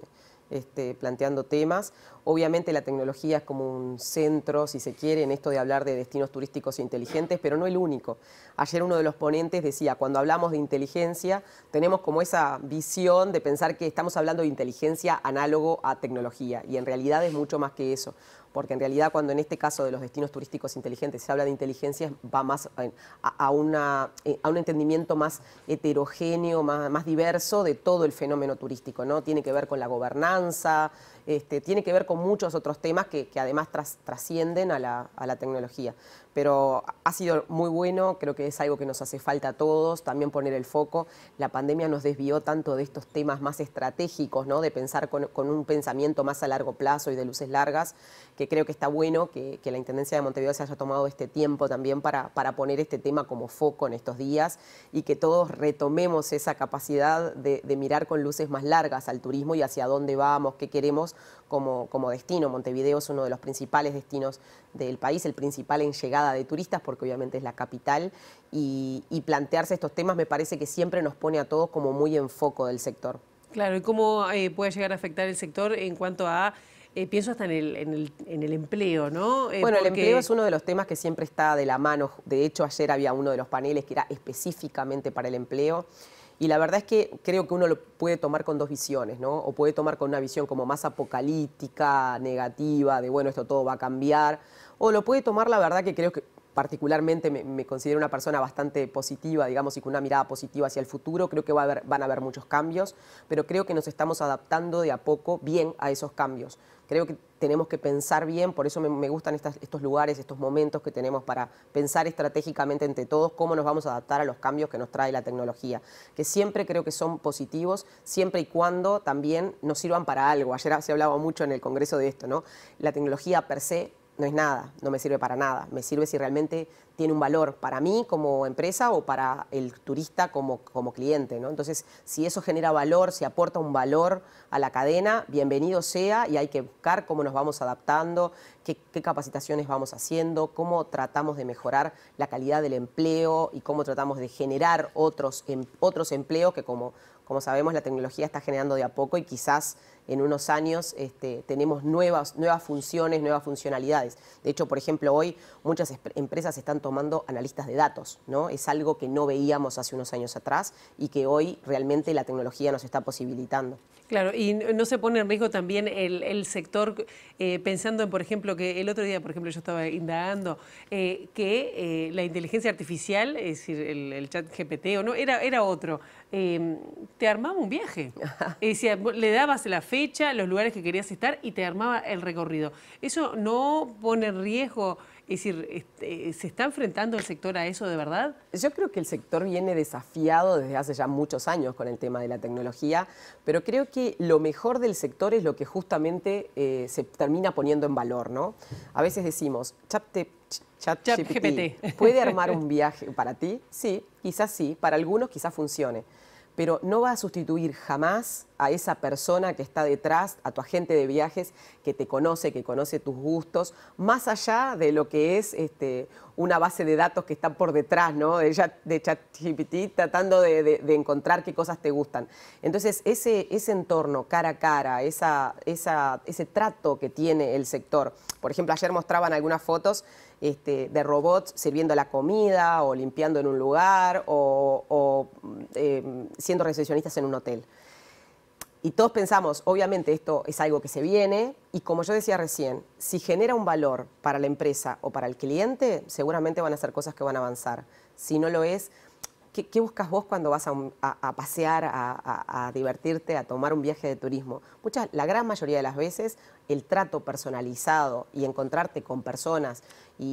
este, planteando temas. Obviamente la tecnología es como un centro, si se quiere, en esto de hablar de destinos turísticos inteligentes, pero no el único. Ayer uno de los ponentes decía, cuando hablamos de inteligencia, tenemos como esa visión de pensar que estamos hablando de inteligencia análogo a tecnología, y en realidad es mucho más que eso porque en realidad cuando en este caso de los destinos turísticos inteligentes se habla de inteligencia, va más eh, a, un entendimiento más heterogéneo, más, diverso de todo el fenómeno turístico, ¿no? Tiene que ver con la gobernanza, este, tiene que ver con muchos otros temas que, además trascienden a la tecnología pero ha sido muy bueno, creo que es algo que nos hace falta a todos, también poner el foco. La pandemia nos desvió tanto de estos temas más estratégicos, ¿no? de pensar con, un pensamiento más a largo plazo y de luces largas, que creo que está bueno que, la Intendencia de Montevideo se haya tomado este tiempo también para, para, poner este tema como foco en estos días y que todos retomemos esa capacidad de, de mirar con luces más largas al turismo y hacia dónde vamos, qué queremos como, como destino. Montevideo es uno de los principales destinos del país, el principal en llegada de turistas, porque obviamente es la capital, y, plantearse estos temas me parece que siempre nos pone a todos como muy en foco del sector. Claro, ¿y cómo eh, puede llegar a afectar el sector en cuanto a eh, pienso hasta en el, en el, empleo, ¿no? Eh, bueno, el empleo es uno de los temas que siempre está de la mano. De hecho, ayer había uno de los paneles que era específicamente para el empleo. Y la verdad es que creo que uno lo puede tomar con dos visiones, ¿no? O puede tomar con una visión como más apocalíptica, negativa, de bueno, esto todo va a cambiar, o lo puede tomar, la verdad que creo que particularmente me, considero una persona bastante positiva, digamos, y con una mirada positiva hacia el futuro. Creo que va a van a haber muchos cambios, pero creo que nos estamos adaptando de a poco bien a esos cambios. Creo que tenemos que pensar bien, por eso me, gustan estos lugares, estos momentos que tenemos para pensar estratégicamente entre todos cómo nos vamos a adaptar a los cambios que nos trae la tecnología, que siempre creo que son positivos, siempre y cuando también nos sirvan para algo. Ayer se hablaba mucho en el Congreso de esto, ¿no? La tecnología per se no es nada, no me sirve para nada. Me sirve si realmente tiene un valor para mí como empresa o para el turista como, como cliente. ¿no? Entonces, si eso genera valor, si aporta un valor a la cadena, bienvenido sea y hay que buscar cómo nos vamos adaptando, qué, capacitaciones vamos haciendo, cómo tratamos de mejorar la calidad del empleo y cómo tratamos de generar otros, em, otros empleos que como como sabemos, la tecnología está generando de a poco y quizás en unos años este, tenemos nuevas, nuevas funciones, nuevas funcionalidades. De hecho, por ejemplo, hoy muchas empresas están tomando analistas de datos, ¿no? Es algo que no veíamos hace unos años atrás y que hoy realmente la tecnología nos está posibilitando. Claro, y no se pone en riesgo también el, sector, eh, pensando en, por ejemplo, que el otro día, por ejemplo, yo estaba indagando eh, que eh, la inteligencia artificial, es decir, el, chat GPT o no, era, era otro, Em, te armaba un viaje. y le dabas la fecha, los lugares que querías estar y te armaba el recorrido. ¿Eso no pone riesgo? Es decir, este, ¿se está enfrentando el sector a eso de verdad? Yo creo que el sector viene desafiado desde hace ya muchos años con el tema de la tecnología, pero creo que lo mejor del sector es lo que justamente eh, se termina poniendo en valor, ¿no? A veces decimos, ¿Puede armar un viaje para ti? Sí, quizás sí, para algunos quizás funcione pero no va a sustituir jamás a esa persona que está detrás, a tu agente de viajes que te conoce, que conoce tus gustos, más allá de lo que es este, una base de datos que está por detrás, ¿no? De, de ChatGPT, tratando de, encontrar qué cosas te gustan. Entonces, ese, entorno cara a cara, ese trato que tiene el sector. Por ejemplo, ayer mostraban algunas fotos este, de robots sirviendo la comida o limpiando en un lugar o, eh, siendo recepcionistas en un hotel. Y todos pensamos, obviamente esto es algo que se viene y como yo decía recién, si genera un valor para la empresa o para el cliente, seguramente van a ser cosas que van a avanzar. Si no lo es, ¿qué, buscas vos cuando vas a, pasear, a, divertirte, a tomar un viaje de turismo? Muchas, la gran mayoría de las veces el trato personalizado y encontrarte con personas y,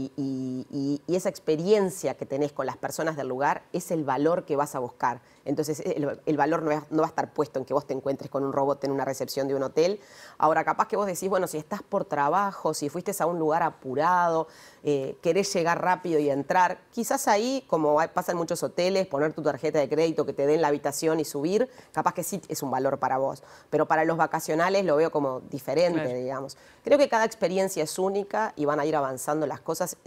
esa experiencia que tenés con las personas del lugar es el valor que vas a buscar. Entonces, el, valor no, va a estar puesto en que vos te encuentres con un robot en una recepción de un hotel. Ahora, capaz que vos decís, bueno, si estás por trabajo, si fuiste a un lugar apurado, eh, querés llegar rápido y entrar, quizás ahí, como pasa en muchos hoteles, poner tu tarjeta de crédito, que te den la habitación y subir, capaz que sí es un valor para vos. Pero para los vacacionales lo veo como diferente, Creo que cada experiencia es única y van a ir avanzando las cosas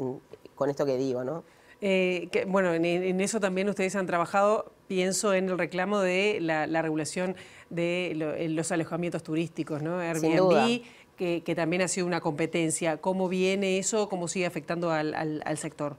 con esto que digo, ¿no? Eh, bueno, en, eso también ustedes han trabajado, pienso en el reclamo de la, regulación de eh, los alojamientos turísticos, ¿no? Airbnb, que, también ha sido una competencia. ¿Cómo viene eso? ¿Cómo sigue afectando al, sector?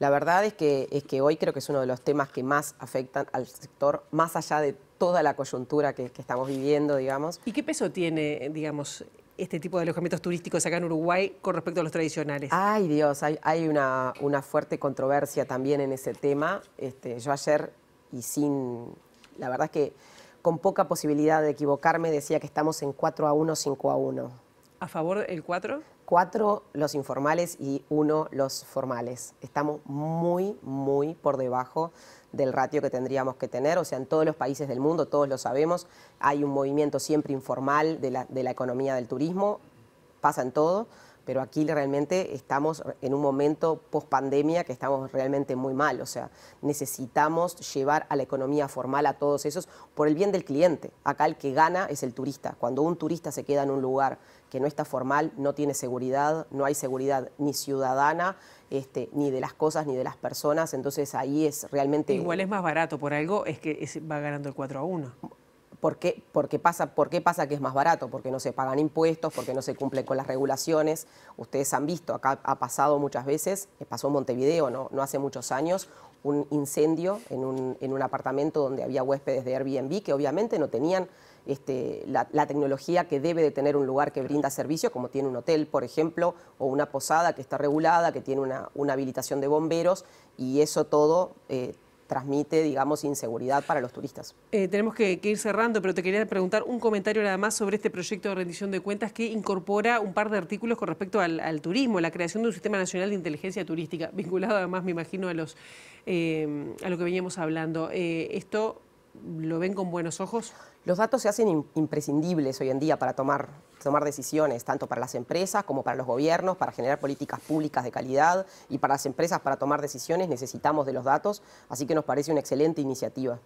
La verdad es que, es que hoy creo que es uno de los temas que más afectan al sector, más allá de toda la coyuntura que, estamos viviendo, digamos. ¿Y qué peso tiene, digamos, este tipo de alojamientos turísticos acá en Uruguay con respecto a los tradicionales? Ay Dios, hay, una, una, fuerte controversia también en ese tema. Este, yo ayer y sin, la verdad es que con poca posibilidad de equivocarme decía que estamos en 4 a 1, 5 a 1. ¿A favor el 4? 4 los informales y 1 los formales. Estamos muy, muy por debajo del ratio que tendríamos que tener. O sea, en todos los países del mundo, todos lo sabemos, hay un movimiento siempre informal de la, economía del turismo, pasa en todo, pero aquí realmente estamos en un momento post pandemia que estamos realmente muy mal. O sea, necesitamos llevar a la economía formal a todos esos por el bien del cliente. Acá el que gana es el turista. Cuando un turista se queda en un lugar que no está formal, no tiene seguridad, no hay seguridad ni ciudadana, este, ni de las cosas, ni de las personas, entonces ahí es realmente... Igual es más barato, por algo es que va ganando el 4 a 1. ¿Por qué? pasa, ¿Por qué pasa que es más barato? Porque no se pagan impuestos, porque no se cumplen con las regulaciones. Ustedes han visto, acá ha pasado muchas veces, eh, pasó en Montevideo no, no hace muchos años, un incendio en un, en un apartamento donde había huéspedes de Airbnb que obviamente no tenían este, la, tecnología que debe de tener un lugar que brinda servicios, como tiene un hotel, por ejemplo, o una posada que está regulada, que tiene una, habilitación de bomberos, y eso todo... Eh, transmite, digamos, inseguridad para los turistas. Eh, tenemos que, ir cerrando, pero te quería preguntar un comentario nada más sobre este proyecto de rendición de cuentas que incorpora un par de artículos con respecto al, turismo, la creación de un sistema nacional de inteligencia turística, vinculado además, me imagino, a, los, eh, a lo que veníamos hablando. esto lo ven con buenos ojos? Los datos se hacen imprescindibles hoy en día para tomar, tomar decisiones, tanto para las empresas como para los gobiernos, para generar políticas públicas de calidad y para las empresas para tomar decisiones necesitamos de los datos, así que nos parece una excelente iniciativa.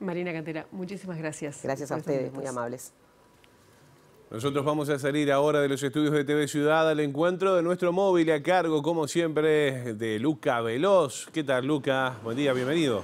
Marina Cantera, muchísimas gracias. Gracias a ustedes, muy amables. Nosotros vamos a salir ahora de los estudios de TV Ciudad al encuentro de nuestro móvil a cargo, como siempre, de Luca Veloz. ¿Qué tal, Luca? Buen día, bienvenido.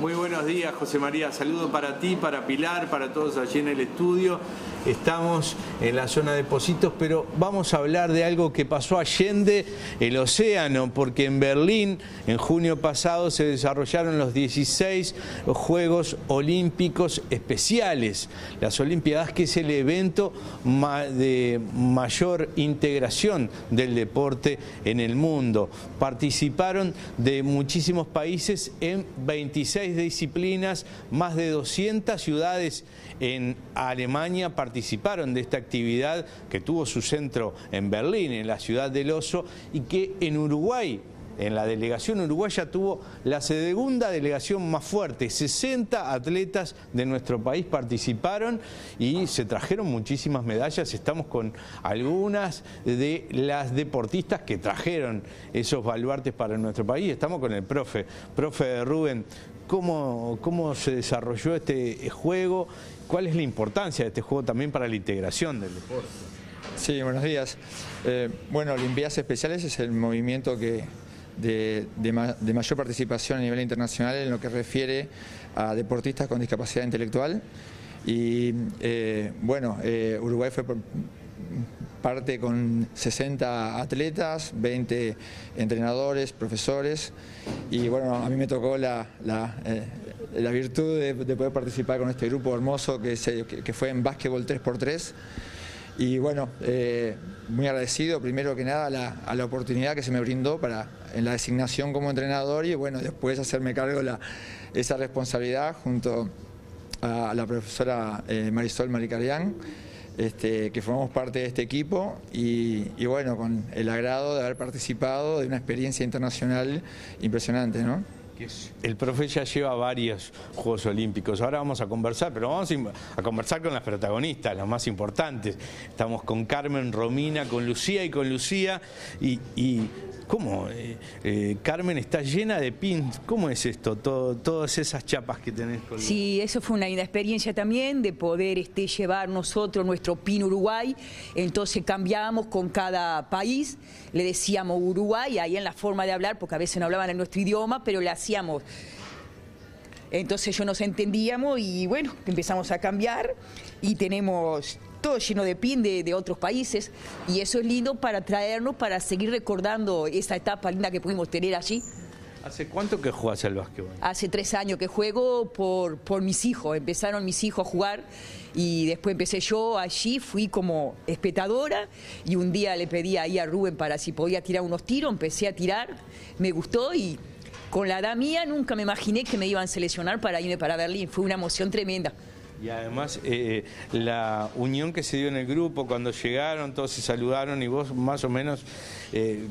Muy buenos días, José María. Saludo para ti, para Pilar, para todos allí en el estudio estamos en la zona de Positos, pero vamos a hablar de algo que pasó allende el océano, porque en Berlín, en junio pasado, se desarrollaron los 16 Juegos Olímpicos Especiales, las Olimpiadas, que es el evento de mayor integración del deporte en el mundo. Participaron de muchísimos países en 26 disciplinas, más de 200 ciudades en Alemania participaron de esta actividad que tuvo su centro en Berlín, en la ciudad del oso, y que en Uruguay en la delegación uruguaya tuvo la segunda delegación más fuerte. 60 atletas de nuestro país participaron y se trajeron muchísimas medallas. Estamos con algunas de las deportistas que trajeron esos baluartes para nuestro país. Estamos con el profe. Profe Rubén, ¿cómo, cómo se desarrolló este juego cuál es la importancia de este juego también para la integración del deporte. Sí, buenos días. Eh, bueno, Olimpiadas Especiales es el movimiento que de, mayor participación a nivel internacional en lo que refiere a deportistas con discapacidad intelectual. Y eh, bueno, eh, Uruguay fue parte con 60 atletas, 20 entrenadores, profesores y bueno, a mí me tocó la, la virtud de, poder participar con este grupo hermoso que, eh, fue en básquetbol 3x3. Y bueno, eh, muy agradecido primero que nada a la, oportunidad que se me brindó para en la designación como entrenador y bueno, después hacerme cargo de esa responsabilidad junto a la profesora eh, Marisol Maricarián, este, que formamos parte de este equipo y, y bueno, con el agrado de haber participado de una experiencia internacional impresionante, ¿no? El profe ya lleva varios Juegos Olímpicos. Ahora vamos a conversar, pero vamos a conversar con las protagonistas, las más importantes. Estamos con Carmen, Romina, con Lucía y con Lucía. y ¿Cómo? Eh, eh, Carmen está llena de pins. ¿Cómo es esto? todas esas chapas que tenés. Con sí, eso fue una linda experiencia también de poder este, llevar nosotros nuestro pin Uruguay. Entonces cambiábamos con cada país, le decíamos Uruguay, ahí en la forma de hablar, porque a veces no hablaban en nuestro idioma, pero le hacíamos entonces yo nos entendíamos y bueno, empezamos a cambiar y tenemos todo lleno de pin de, otros países y eso es lindo para traernos, para seguir recordando esa etapa linda que pudimos tener allí. ¿Hace cuánto que juegas al básquetbol? Hace tres años que juego por, por mis hijos. Empezaron mis hijos a jugar y después empecé yo allí, fui como espectadora y un día le pedí ahí a Rubén para si podía tirar unos tiros, empecé a tirar, me gustó y con la edad mía nunca me imaginé que me iban a seleccionar para irme para Berlín. Fue una emoción tremenda. Y además eh, eh, la unión que se dio en el grupo, cuando llegaron, todos se saludaron y vos más o menos eh,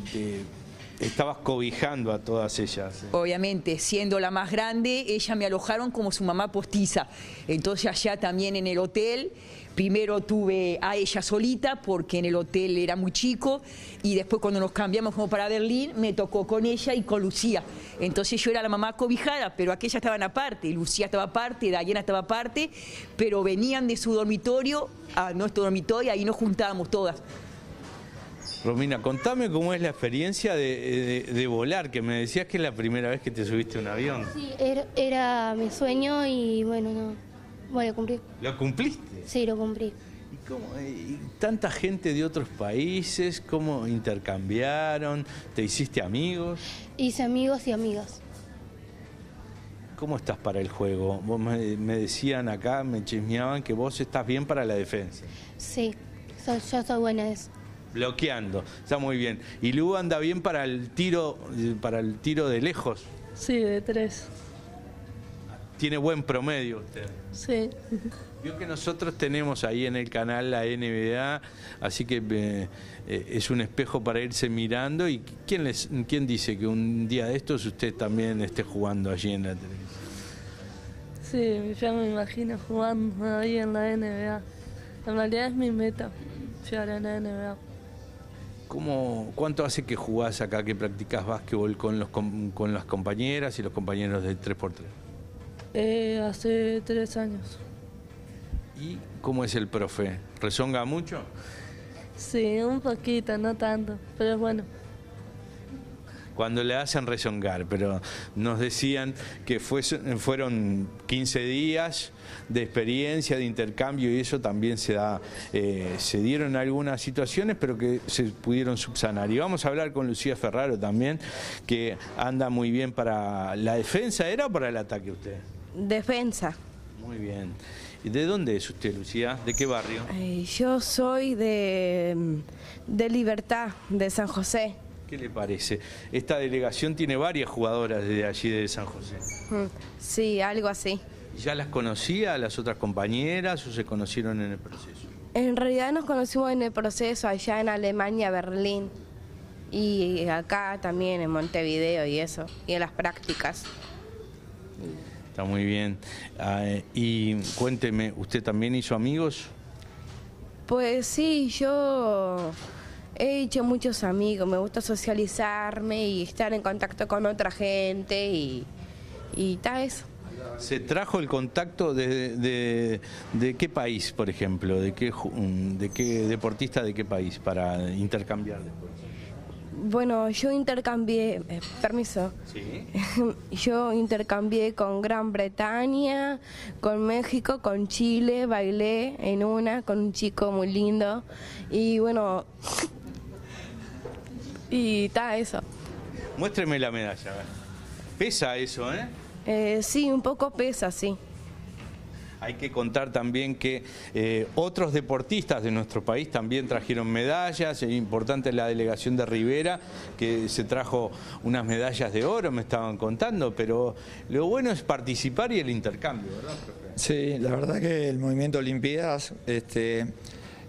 estabas cobijando a todas ellas. Obviamente, siendo la más grande, ella me alojaron como su mamá postiza. Entonces allá también en el hotel, primero tuve a ella solita porque en el hotel era muy chico y después cuando nos cambiamos como para Berlín me tocó con ella y con Lucía. Entonces yo era la mamá cobijada, pero aquellas estaban aparte, Lucía estaba aparte, Dayana estaba aparte, pero venían de su dormitorio a ah, nuestro dormitorio y ahí nos juntábamos todas. Romina, contame cómo es la experiencia de, volar, que me decías que es la primera vez que te subiste a un avión. Sí, era, mi sueño y bueno, no, voy a cumplir. ¿Lo cumpliste? Sí, lo cumplí. ¿Y, cómo, eh, tanta gente de otros países, cómo intercambiaron? ¿Te hiciste amigos? Hice amigos y amigas. ¿Cómo estás para el juego? me, decían acá, me chismeaban que vos estás bien para la defensa. Sí, yo soy buena de eso bloqueando. Está muy bien. Y Lu anda bien para el tiro, para el tiro de lejos. Sí, de tres. Tiene buen promedio usted. Sí. Vio que nosotros tenemos ahí en el canal la NBA, así que eh, eh, es un espejo para irse mirando. ¿Y quién, les, quién dice que un día de estos usted también esté jugando allí en la televisión? Sí, ya me imagino jugando ahí en la NBA. En realidad es mi meta, llegar en la NBA. ¿Cómo, ¿Cuánto hace que jugás acá, que practicas básquetbol con, los, con, las compañeras y los compañeros de 3x3? Eh, hace tres años. ¿Y cómo es el profe? ¿Resonga mucho? Sí, un poquito, no tanto, pero bueno cuando le hacen rezongar, pero nos decían que fue, fueron 15 días de experiencia, de intercambio, y eso también se da, eh, se dieron algunas situaciones, pero que se pudieron subsanar. Y vamos a hablar con Lucía Ferraro también, que anda muy bien para la defensa, ¿era para el ataque usted? Defensa. Muy bien. ¿Y de dónde es usted, Lucía? ¿De qué barrio? Eh, yo soy de, mm, de Libertad, de San José. ¿Qué le parece? Esta delegación tiene varias jugadoras de allí de San José. Mm, sí, algo así. ¿Ya las conocía las otras compañeras o se conocieron en el proceso? En realidad nos conocimos en el proceso allá en Alemania, Berlín. Y acá también en Montevideo y eso, y en las prácticas. Está muy bien. Ah, eh, y cuénteme, ¿usted también hizo amigos? Pues sí, yo he hecho muchos amigos, me gusta socializarme y estar en contacto con otra gente y, y tal eso. ¿Se trajo el contacto de, qué país, por ejemplo? ¿De qué, mm, ¿De qué deportista de qué país para intercambiar Bueno, yo intercambié, eh, permiso, ¿Sí? yo intercambié con Gran Bretaña, con México, con Chile, bailé en una con un chico muy lindo y bueno, y está eso. Muéstreme la medalla. Pesa eso, eh? ¿eh? Sí, un poco pesa, sí. Hay que contar también que eh, otros deportistas de nuestro país también trajeron medallas, es importante la delegación de Rivera, que se trajo unas medallas de oro, me estaban contando, pero lo bueno es participar y el intercambio, ¿verdad, Sí, la verdad que el movimiento Olimpiadas, este,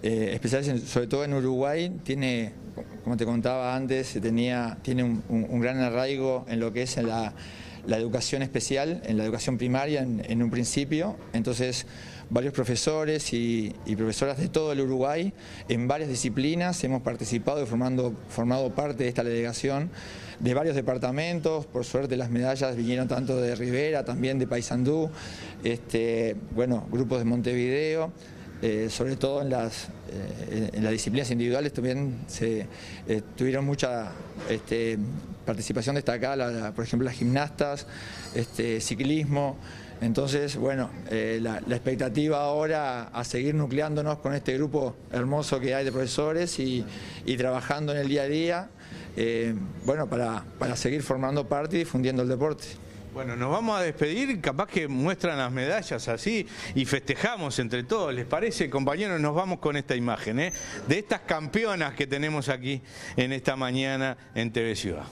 eh, especialmente sobre todo en Uruguay, tiene como te contaba antes, tenía, tiene un, gran arraigo en lo que es la, educación especial, en la educación primaria en, un principio. Entonces, varios profesores y, profesoras de todo el Uruguay, en varias disciplinas, hemos participado y formando, formado parte de esta delegación de varios departamentos. Por suerte, las medallas vinieron tanto de Rivera, también de Paysandú, este, bueno, grupos de Montevideo. Eh, sobre todo en las, eh, en disciplinas individuales también se, eh, tuvieron mucha este, participación destacada, por ejemplo las gimnastas, este, ciclismo. Entonces, bueno, la, expectativa ahora a seguir nucleándonos con este grupo hermoso que hay de profesores y, trabajando en el día a día, bueno, para, para seguir formando parte y difundiendo el deporte. Bueno, nos vamos a despedir, capaz que muestran las medallas así y festejamos entre todos, ¿les parece? Compañeros, nos vamos con esta imagen, ¿eh? de estas campeonas que tenemos aquí en esta mañana en TV Ciudad.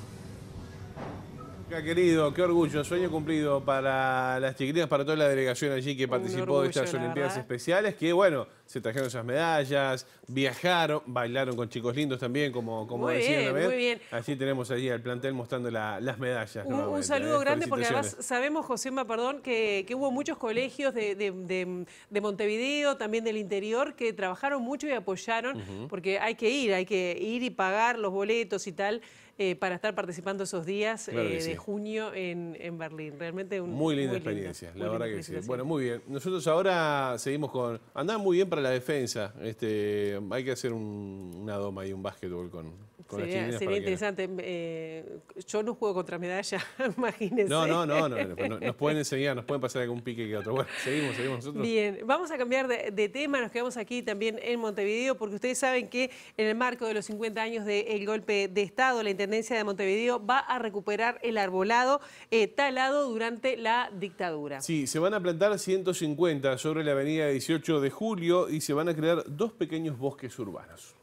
Querido, qué orgullo, sueño cumplido para las chiquitinas, para toda la delegación allí que participó de estas Olimpiadas Especiales, que bueno, se trajeron esas medallas, viajaron, bailaron con chicos lindos también, como, como muy bien, Muy bien. tenemos allí al plantel mostrando las medallas. Un, ¿eh? saludo grande porque además sabemos, Josema, perdón, que, hubo muchos colegios de, Montevideo, también del interior, que trabajaron mucho y apoyaron, porque hay que ir, hay que ir y pagar los boletos y tal. Eh, para estar participando esos días eh, de junio en, Berlín. Realmente muy linda experiencia, la verdad que sí. Bueno, muy bien. Nosotros ahora seguimos con... Andaba muy bien para la defensa. Este, hay que hacer una doma y un básquetbol con, con sería, Sería interesante. Eh, yo no juego contra medalla, imagínense. No, no, no, no, Nos pueden enseñar, nos pueden pasar algún pique que otro. Bueno, seguimos, seguimos nosotros. Bien, vamos a cambiar de, tema. Nos quedamos aquí también en Montevideo porque ustedes saben que en el marco de los 50 años del golpe de Estado, la Intendencia de Montevideo va a recuperar el arbolado eh, talado durante la dictadura. Sí, se van a plantar 150 sobre la avenida 18 de Julio y se van a crear dos pequeños bosques urbanos.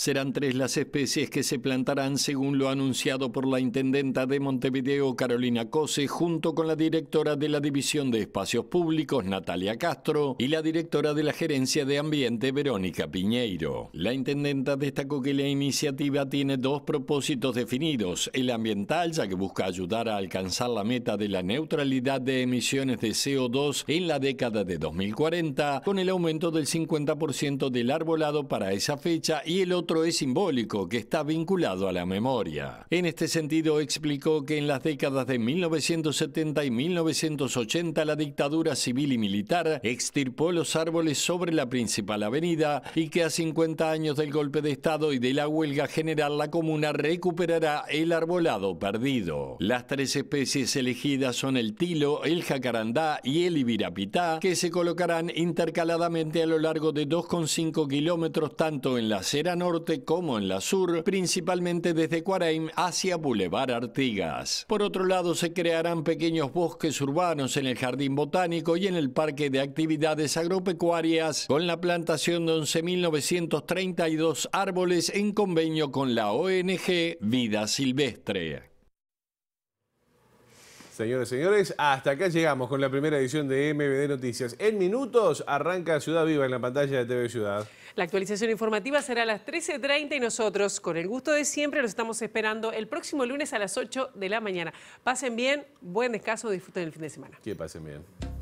Serán tres las especies que se plantarán según lo anunciado por la intendenta de Montevideo, Carolina Cose, junto con la directora de la División de Espacios Públicos, Natalia Castro, y la directora de la Gerencia de Ambiente, Verónica Piñeiro. La intendenta destacó que la iniciativa tiene dos propósitos definidos, el ambiental, ya que busca ayudar a alcanzar la meta de la neutralidad de emisiones de CO2 en la década de 2040, con el aumento del 50% del arbolado para esa fecha, y el otro es simbólico, que está vinculado a la memoria. En este sentido, explicó que en las décadas de 1970 y 1980 la dictadura civil y militar extirpó los árboles sobre la principal avenida y que a 50 años del golpe de Estado y de la huelga general la comuna recuperará el arbolado perdido. Las tres especies elegidas son el tilo, el jacarandá y el ibirapitá, que se colocarán intercaladamente a lo largo de 2,5 kilómetros tanto en la acera norte como en la sur, principalmente desde Cuareim hacia Boulevard Artigas. Por otro lado, se crearán pequeños bosques urbanos en el Jardín Botánico y en el Parque de Actividades Agropecuarias con la plantación de 11.932 árboles en convenio con la ONG Vida Silvestre. Señores, señores, hasta acá llegamos con la primera edición de MBD Noticias. En minutos arranca Ciudad Viva en la pantalla de TV Ciudad. La actualización informativa será a las 13.30 y nosotros, con el gusto de siempre, los estamos esperando el próximo lunes a las 8 de la mañana. Pasen bien, buen descanso, disfruten el fin de semana. Que pasen bien.